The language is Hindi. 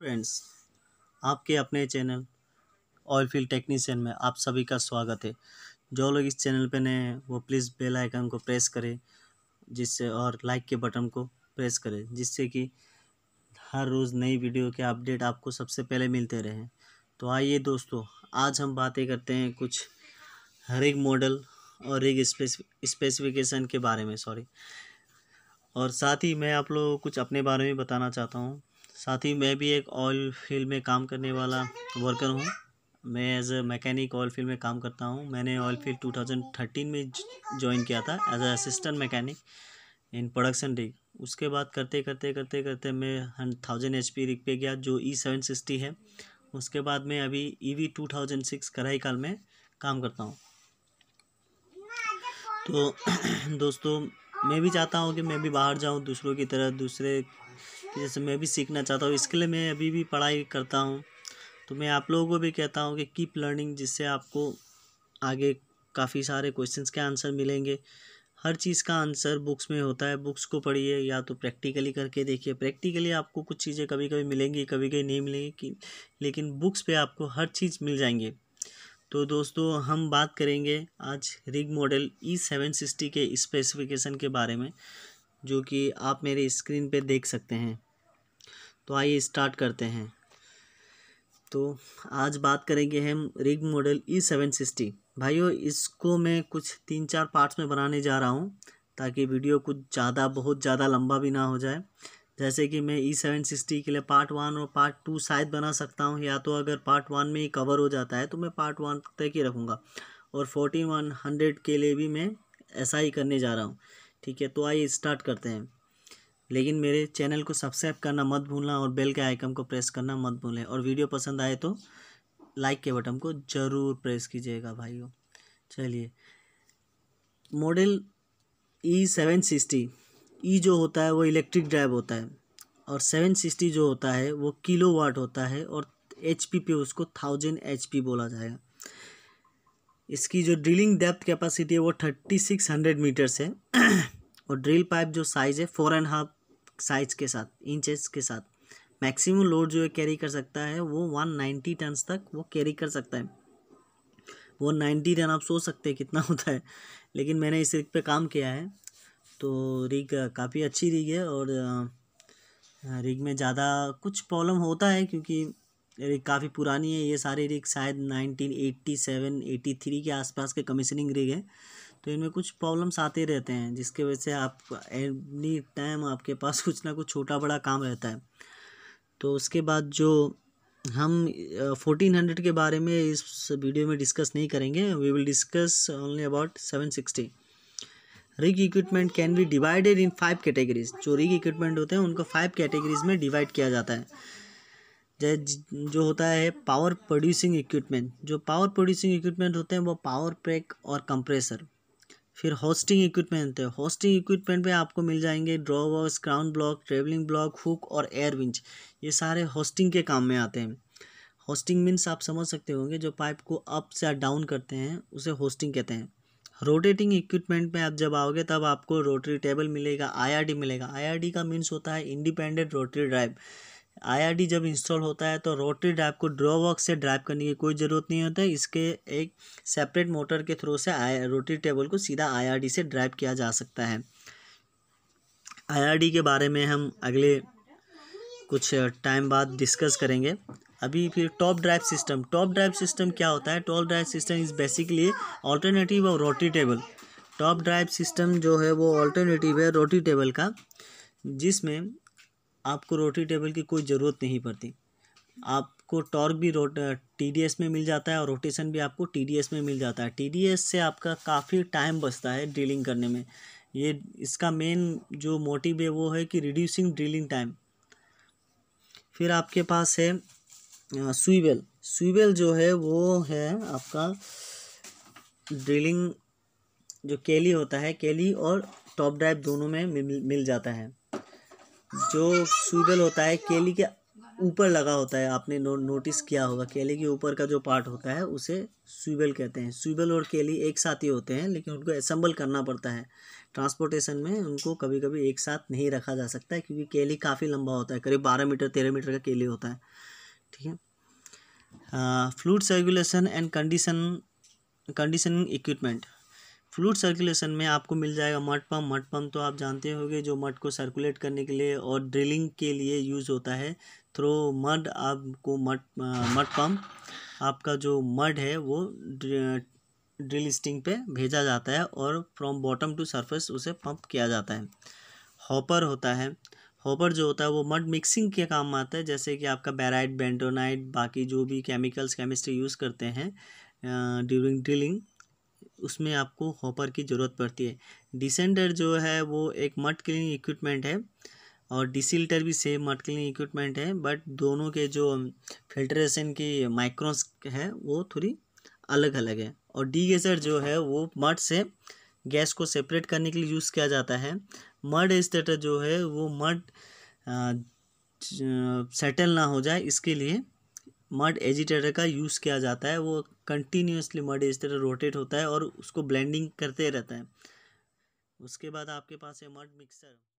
फ्रेंड्स आपके अपने चैनल ऑयल फील्ड टेक्नीशियन में आप सभी का स्वागत है जो लोग इस चैनल पे नए हैं वो प्लीज़ बेल आइकन को प्रेस करें जिससे और लाइक के बटन को प्रेस करें जिससे कि हर रोज़ नई वीडियो के अपडेट आपको सबसे पहले मिलते रहें तो आइए दोस्तों आज हम बातें करते हैं कुछ हर एक मॉडल और एक स्पेसिफिकेशन के बारे में सॉरी और साथ ही मैं आप लोगों को कुछ अपने बारे में बताना चाहता हूँ साथ ही मैं भी एक ऑयल फील्ड में काम करने वाला वर्कर हूँ मैं as a mechanic oil field में काम करता हूँ मैंने ऑयल फील्ड थर्टीन में ज्वाइन किया था as assistant mechanic in production rig उसके बाद करते करते करते करते मैं थाउजेंड एच पी रिग पे गया जो ई सेवन सिक्सटी है उसके बाद मैं अभी E V two thousand six कढ़ाई काल में काम करता हूँ तो दोस्तों मैं भी चाहता हूँ कि मैं भी बाहर जाऊँ दूसरों की तरह दूसरे कि जैसे मैं भी सीखना चाहता हूँ इसके लिए मैं अभी भी पढ़ाई करता हूँ तो मैं आप लोगों को भी कहता हूँ कि कीप लर्निंग जिससे आपको आगे काफ़ी सारे क्वेश्चंस के आंसर मिलेंगे हर चीज़ का आंसर बुक्स में होता है बुक्स को पढ़िए या तो प्रैक्टिकली करके देखिए प्रैक्टिकली आपको कुछ चीज़ें कभी कभी मिलेंगी कभी कभी नहीं मिलेंगी कि लेकिन बुक्स पे आपको हर चीज़ मिल जाएंगे तो दोस्तों हम बात करेंगे आज rig model E seven sixty के स्पेसिफिकेशन के बारे में जो कि आप मेरे स्क्रीन पे देख सकते हैं तो आइए स्टार्ट करते हैं तो आज बात करेंगे हम rig model E seven sixty भाइयों इसको मैं कुछ तीन चार पार्ट्स में बनाने जा रहा हूँ ताकि वीडियो कुछ ज़्यादा बहुत ज़्यादा लंबा भी ना हो जाए जैसे कि मैं ई सेवन सिक्सटी के लिए पार्ट वन और पार्ट टू शायद बना सकता हूँ या तो अगर पार्ट वन में ही कवर हो जाता है तो मैं पार्ट वन तक ही रखूँगा और फोर्टी वन हंड्रेड के लिए भी मैं ऐसा ही करने जा रहा हूँ ठीक है तो आइए स्टार्ट करते हैं लेकिन मेरे चैनल को सब्सक्राइब करना मत भूलना और बेल के आइकन को प्रेस करना मत भूलें और वीडियो पसंद आए तो लाइक के बटन को ज़रूर प्रेस कीजिएगा भाइयों चलिए model E seven sixty E जो होता है वो इलेक्ट्रिक ड्राइव होता है और सेवन सिक्सटी जो होता है वो किलो वाट होता है और एच पी पे उसको थाउजेंड एच पी बोला जाएगा इसकी जो ड्रिलिंग डेप्थ कैपेसिटी है वो थर्टी सिक्स हंड्रेड मीटर्स है और ड्रिल पाइप जो साइज़ है फोर एंड हाफ साइज के साथ इंचेस के साथ मैक्सिमम लोड जो है कैरी कर सकता है वो वन नाइन्टी टनस तक वो कैरी कर सकता है वो नाइन्टी टन आप सोच सकते हैं कितना होता है लेकिन मैंने इस रिग पे काम किया है तो रिग काफ़ी अच्छी रिग है और रिग में ज़्यादा कुछ प्रॉब्लम होता है क्योंकि रिक काफ़ी पुरानी है ये सारी रिक शायद nineteen eighty seven eighty three के आसपास के कमीशनिंग रिग है तो इनमें कुछ प्रॉब्लम्स आते रहते हैं जिसके वजह से आप एनी टाइम आपके पास कुछ ना कुछ छोटा बड़ा काम रहता है तो उसके बाद जो हम फोर्टीन हंड्रेड के बारे में इस वीडियो में डिस्कस नहीं करेंगे we will discuss only about seven sixty rig equipment can be divided in five categories जो रिग इक्विपमेंट होते हैं उनको फाइव कैटेगरीज में डिवाइड किया जाता है जो होता है पावर प्रोड्यूसिंग इक्विपमेंट जो पावर प्रोड्यूसिंग इक्विपमेंट होते हैं वो पावर पैक और कंप्रेसर फिर होस्टिंग इक्विपमेंट होते हैं होस्टिंग इक्विपमेंट में आपको मिल जाएंगे drawworks crown block travelling block hook और एयर विंच ये सारे होस्टिंग के काम में आते हैं होस्टिंग मीन्स आप समझ सकते होंगे जो पाइप को अप से डाउन करते हैं उसे होस्टिंग कहते हैं रोटेटिंग इक्विपमेंट में आप जब आओगे तब आपको रोटरी टेबल मिलेगा आईआरडी मिलेगा आईआरडी का मीन्स होता है इंडिपेंडेंट रोटरी ड्राइव आई जब इंस्टॉल होता है तो रोटरी ड्राइव को ड्रॉबॉक्स से ड्राइव करने की कोई ज़रूरत नहीं होता है इसके एक सेपरेट मोटर के थ्रू से आई रोटरी टेबल को सीधा आई से ड्राइव किया जा सकता है आई के बारे में हम अगले कुछ टाइम बाद डिस्कस करेंगे अभी फिर top drive system top drive system क्या होता है top drive system is basically alternative और rotary table top drive system जो है वो ऑल्टरनेटिव है रोटी टेबल का जिसमें आपको रोटरी टेबल की कोई ज़रूरत नहीं पड़ती आपको टॉर्क भी रोट टी में मिल जाता है और रोटेशन भी आपको टी में मिल जाता है टी से आपका काफ़ी टाइम बचता है ड्रिलिंग करने में ये इसका मेन जो मोटिव है वो है कि रिड्यूसिंग ड्रिलिंग टाइम फिर आपके पास है सुईवेल सुईवेल जो है वो है आपका ड्रिलिंग जो केली होता है केली और टॉप ड्राइव दोनों में मिल जाता है जो सूडल होता है केली के ऊपर लगा होता है आपने नो, नोटिस किया होगा केले के ऊपर का जो पार्ट होता है उसे सुबेल कहते हैं सुबेल और केली एक साथ ही होते हैं लेकिन उनको असम्बल करना पड़ता है ट्रांसपोर्टेशन में उनको कभी कभी एक साथ नहीं रखा जा सकता है क्योंकि केली काफ़ी लंबा होता है करीब बारह मीटर तेरह मीटर का केली होता है ठीक है fluid circulation and condition conditioning equipment fluid circulation में आपको मिल जाएगा मट पम्प मट पम्प तो आप जानते होंगे जो मट को सर्कुलेट करने के लिए और ड्रिलिंग के लिए यूज़ होता है थ्रो तो मड आपको मट मट पम्प आपका जो मड है वो ड्रिल स्टिंग पे भेजा जाता है और फ्रॉम बॉटम टू सरफेस उसे पंप किया जाता है हॉपर होता है हॉपर जो होता है वो मड मिक्सिंग के काम में आता है जैसे कि आपका बैराइट बेंटोनाइट बाकी जो भी केमिकल्स केमिस्ट्री यूज़ करते हैं ड्यूरिंग ड्रिलिंग उसमें आपको हॉपर की ज़रूरत पड़ती है डिसेंडर जो है वो एक मट क्लीनिंग इक्विपमेंट है और डिसिल्टर भी सेम मट क्लीनिंग इक्विपमेंट है बट दोनों के जो फिल्ट्रेशन की माइक्रोस है वो थोड़ी अलग अलग है और डी जो है वो मट से गैस को सेपरेट करने के लिए यूज़ किया जाता है मड स्टेटर जो है वो मड सेटल ना हो जाए इसके लिए मड एजिटेटर का यूज़ किया जाता है वो कंटिन्यूसली मड एजिटेटर रोटेट होता है और उसको ब्लेंडिंग करते रहता है उसके बाद आपके पास है मड मिक्सर